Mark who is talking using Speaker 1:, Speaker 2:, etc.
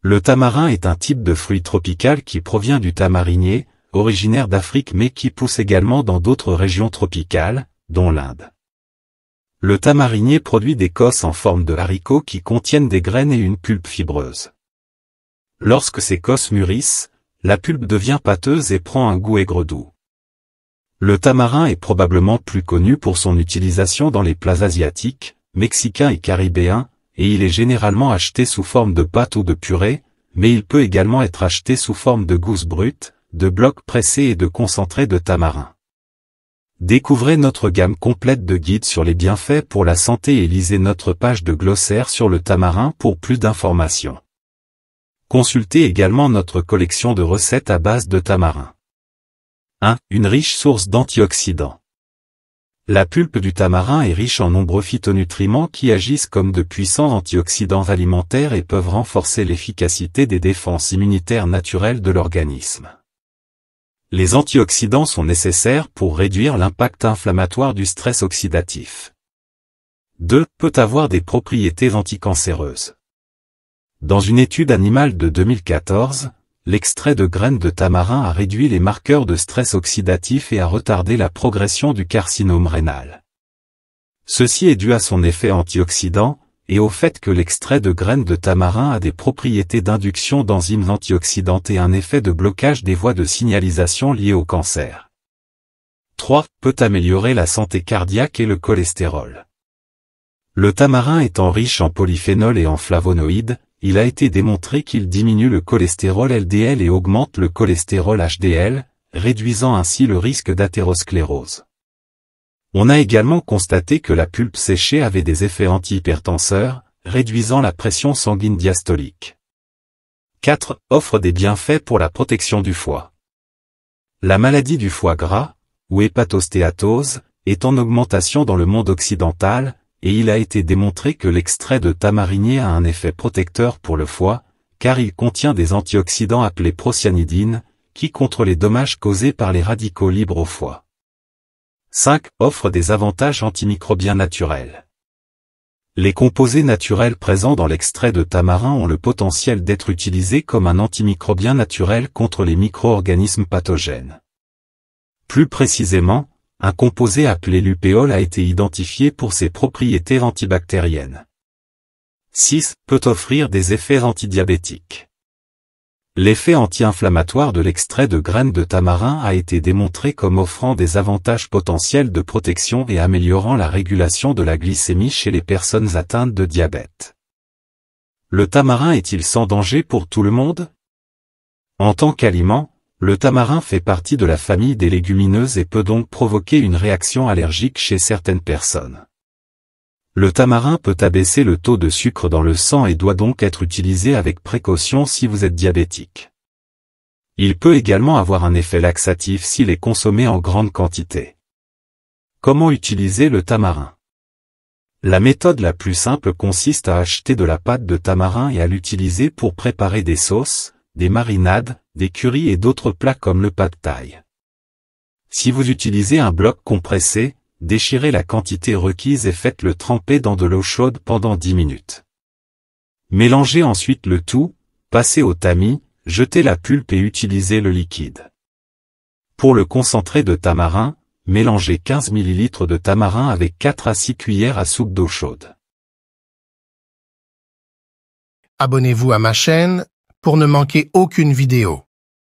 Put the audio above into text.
Speaker 1: Le tamarin est un type de fruit tropical qui provient du tamarinier, originaire d'Afrique mais qui pousse également dans d'autres régions tropicales, dont l'Inde. Le tamarinier produit des cosses en forme de haricots qui contiennent des graines et une pulpe fibreuse. Lorsque ces cosses mûrissent, la pulpe devient pâteuse et prend un goût aigre doux. Le tamarin est probablement plus connu pour son utilisation dans les plats asiatiques, mexicains et caribéens, et il est généralement acheté sous forme de pâte ou de purée, mais il peut également être acheté sous forme de gousses brutes, de blocs pressés et de concentrés de tamarin. Découvrez notre gamme complète de guides sur les bienfaits pour la santé et lisez notre page de glossaire sur le tamarin pour plus d'informations. Consultez également notre collection de recettes à base de tamarin. 1. Une riche source d'antioxydants. La pulpe du tamarin est riche en nombreux phytonutriments qui agissent comme de puissants antioxydants alimentaires et peuvent renforcer l'efficacité des défenses immunitaires naturelles de l'organisme. Les antioxydants sont nécessaires pour réduire l'impact inflammatoire du stress oxydatif. 2. Peut avoir des propriétés anticancéreuses. Dans une étude animale de 2014, l'extrait de graines de tamarin a réduit les marqueurs de stress oxydatif et a retardé la progression du carcinome rénal. Ceci est dû à son effet antioxydant, et au fait que l'extrait de graines de tamarin a des propriétés d'induction d'enzymes antioxydantes et un effet de blocage des voies de signalisation liées au cancer. 3. Peut améliorer la santé cardiaque et le cholestérol. Le tamarin étant riche en polyphénol et en flavonoïdes, il a été démontré qu'il diminue le cholestérol LDL et augmente le cholestérol HDL, réduisant ainsi le risque d'athérosclérose. On a également constaté que la pulpe séchée avait des effets antihypertenseurs, réduisant la pression sanguine diastolique. 4. Offre des bienfaits pour la protection du foie. La maladie du foie gras, ou hépatostéatose, est en augmentation dans le monde occidental, et il a été démontré que l'extrait de tamarinier a un effet protecteur pour le foie, car il contient des antioxydants appelés procyanidines, qui contre les dommages causés par les radicaux libres au foie. 5. Offre des avantages antimicrobiens naturels. Les composés naturels présents dans l'extrait de tamarin ont le potentiel d'être utilisés comme un antimicrobien naturel contre les micro-organismes pathogènes. Plus précisément, un composé appelé lupéol a été identifié pour ses propriétés antibactériennes. 6. Peut offrir des effets antidiabétiques. L'effet anti-inflammatoire de l'extrait de graines de tamarin a été démontré comme offrant des avantages potentiels de protection et améliorant la régulation de la glycémie chez les personnes atteintes de diabète. Le tamarin est-il sans danger pour tout le monde En tant qu'aliment, le tamarin fait partie de la famille des légumineuses et peut donc provoquer une réaction allergique chez certaines personnes. Le tamarin peut abaisser le taux de sucre dans le sang et doit donc être utilisé avec précaution si vous êtes diabétique. Il peut également avoir un effet laxatif s'il est consommé en grande quantité. Comment utiliser le tamarin La méthode la plus simple consiste à acheter de la pâte de tamarin et à l'utiliser pour préparer des sauces, des marinades, des et d'autres plats comme le de taille. Si vous utilisez un bloc compressé, déchirez la quantité requise et faites-le tremper dans de l'eau chaude pendant 10 minutes. Mélangez ensuite le tout, passez au tamis, jetez la pulpe et utilisez le liquide. Pour le concentré de tamarin, mélangez 15 ml de tamarin avec 4 à 6 cuillères à soupe d'eau chaude. Abonnez-vous à ma chaîne pour ne manquer aucune vidéo.